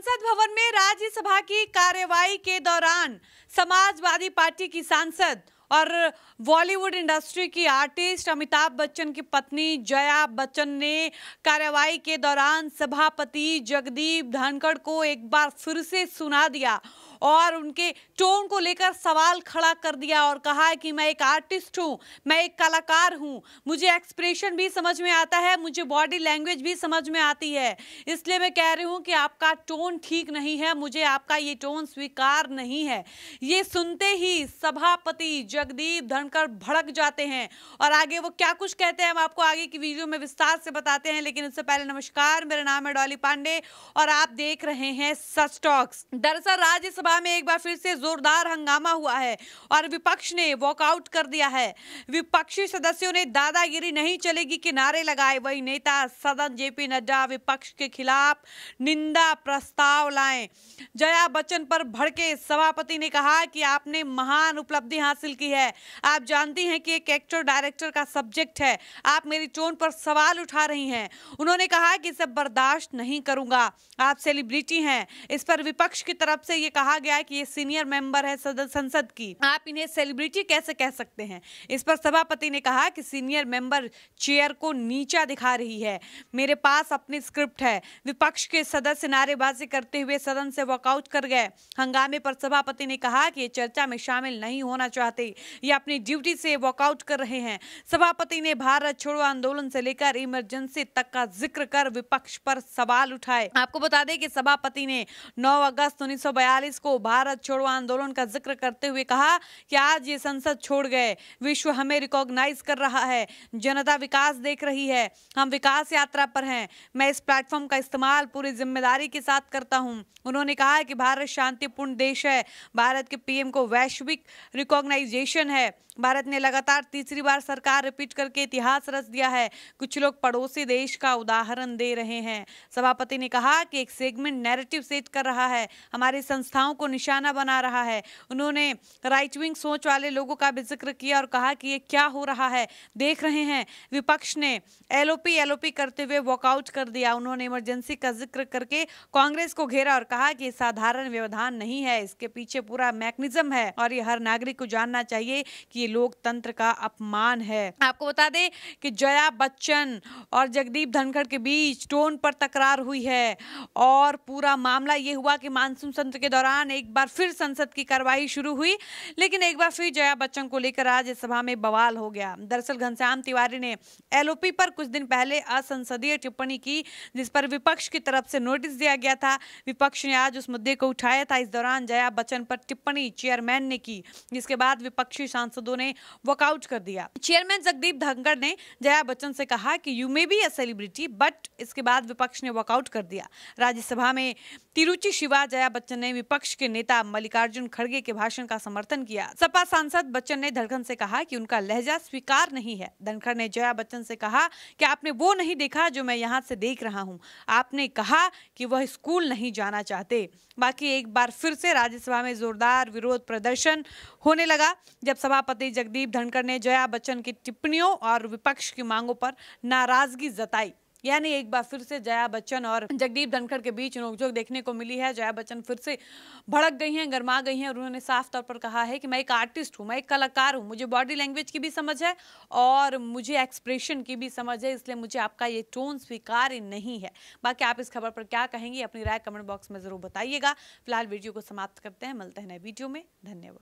संसद भवन में राज्यसभा की कार्यवाही के दौरान समाजवादी पार्टी की सांसद और बॉलीवुड इंडस्ट्री की आर्टिस्ट अमिताभ बच्चन की पत्नी जया बच्चन ने कार्यवाही के दौरान सभापति जगदीप धनखड़ को एक बार फिर से सुना दिया और उनके टोन को लेकर सवाल खड़ा कर दिया और कहा है कि मैं एक आर्टिस्ट हूँ मैं एक कलाकार हूँ मुझे एक्सप्रेशन भी समझ में आता है मुझे बॉडी लैंग्वेज भी समझ में आती है इसलिए मैं कह रही हूँ कि आपका टोन ठीक नहीं है मुझे आपका ये टोन स्वीकार नहीं है ये सुनते ही सभापति जगदीप धनकर भड़क जाते हैं और आगे वो क्या कुछ कहते हैं हम आपको आगे की वीडियो में विस्तार से बताते हैं लेकिन उससे पहले नमस्कार मेरा नाम है डॉली पांडे और आप देख रहे हैं सच टॉक्स दरअसल राज्यसभा लोकसभा में एक बार फिर से जोरदार हंगामा हुआ है और विपक्ष ने वॉकआउट कर दिया है विपक्षी सदस्यों ने दादागिरी नहीं चलेगी के नारे लगाए वही नेता सदन जेपी नड्डा विपक्ष के खिलाफ निंदा प्रस्ताव लाए जया बच्चन पर भड़के सभापति ने कहा कि आपने महान उपलब्धि हासिल की है आप जानती हैं कि एक एक्टर डायरेक्टर का सब्जेक्ट है आप मेरी टोन पर सवाल उठा रही हैं उन्होंने कहा कि सब बर्दाश्त नहीं करूंगा आप सेलिब्रिटी हैं इस पर विपक्ष की तरफ से ये कहा कहा गया है कि ये सीनियर मेंबर है सदन संसद की आप इन्हें सेलिब्रिटी कैसे कह सकते हैं इस पर सभापति ने कहा कि सीनियर मेंबर चेयर को नीचा दिखा रही है मेरे पास अपनी स्क्रिप्ट है विपक्ष के सदस्य नारेबाजी करते हुए सदन से वॉकआउट कर गए हंगामे पर सभापति ने कहा कि ये चर्चा में शामिल नहीं होना चाहते ये अपनी ड्यूटी से वॉकआउट कर रहे हैं सभापति ने भारत छोड़ो आंदोलन से लेकर इमरजेंसी तक का जिक्र कर विपक्ष पर सवाल उठाए आपको बता दें कि सभापति ने 9 अगस्त 1942 को को भारत छोड़ो आंदोलन का जिक्र करते हुए कहा कि आज ये संसद छोड़ गए विश्व हमें रिकॉग्नाइज कर रहा है जनता विकास देख रही है हम विकास यात्रा पर हैं मैं इस प्लेटफॉर्म का इस्तेमाल पूरी जिम्मेदारी के साथ करता हूँ उन्होंने कहा कि भारत शांतिपूर्ण देश है भारत के पीएम को वैश्विक रिकॉग्नाइजेशन है भारत ने लगातार तीसरी बार सरकार रिपीट करके इतिहास रच दिया है कुछ लोग पड़ोसी देश का उदाहरण दे रहे हैं सभापति ने कहा कि एक सेगमेंट नैरेटिव सेट कर रहा है हमारी संस्थाओं को निशाना बना रहा है उन्होंने राइट विंग सोच वाले लोगों का भी जिक्र किया और कहा कि ये क्या हो रहा है देख रहे हैं विपक्ष ने एलओपी एलओपी करते हुए वॉकआउट कर दिया उन्होंने इमरजेंसी का जिक्र करके कांग्रेस को घेरा और कहा कि साधारण व्यवधान नहीं है इसके पीछे पूरा मैकेनिज्म है और ये हर नागरिक को जानना चाहिए कि ये लोकतंत्र का अपमान है आपको बता दें कि जया बच्चन और जगदीप धनखड़ के बीच टोन पर तकरार हुई है और पूरा मामला ये हुआ कि मानसून सत्र के दौरान दौरान एक बार फिर संसद की कार्यवाही शुरू हुई लेकिन एक बार फिर जया बच्चन को लेकर राज्यसभा में बवाल हो गया दरअसल घनश्याम तिवारी ने एलओपी पर कुछ दिन पहले असंसदीय टिप्पणी की जिस पर विपक्ष की तरफ से नोटिस दिया गया था विपक्ष ने आज उस मुद्दे को उठाया था इस दौरान जया बच्चन पर टिप्पणी चेयरमैन ने की जिसके बाद विपक्षी सांसदों ने वॉकआउट कर दिया चेयरमैन जगदीप धनखड़ ने जया बच्चन से कहा कि you may be a celebrity but इसके बाद विपक्ष ने वॉकआउट कर दिया राज्यसभा में तिरुचि शिवा जया बच्चन ने विपक्ष विपक्ष के नेता मल्लिकार्जुन खड़गे के भाषण का समर्थन किया सपा सांसद बच्चन ने धनखड़ से कहा कि उनका लहजा स्वीकार नहीं है धनखड़ ने जया बच्चन से कहा कि आपने वो नहीं देखा जो मैं यहाँ से देख रहा हूँ आपने कहा कि वह स्कूल नहीं जाना चाहते बाकी एक बार फिर से राज्यसभा में जोरदार विरोध प्रदर्शन होने लगा जब सभापति जगदीप धनखड़ ने जया बच्चन की टिप्पणियों और विपक्ष की मांगों पर नाराजगी जताई यानी एक बार फिर से जया बच्चन और जगदीप धनखड़ के बीच नोकझोंक देखने को मिली है जया बच्चन फिर से भड़क गई हैं गर्मा गई हैं और उन्होंने साफ तौर पर कहा है कि मैं एक आर्टिस्ट हूँ मैं एक कलाकार हूँ मुझे बॉडी लैंग्वेज की भी समझ है और मुझे एक्सप्रेशन की भी समझ है इसलिए मुझे आपका ये टोन स्वीकार्य नहीं है बाकी आप इस खबर पर क्या कहेंगे अपनी राय कमेंट बॉक्स में ज़रूर बताइएगा फिलहाल वीडियो को समाप्त करते हैं मिलते हैं नए वीडियो में धन्यवाद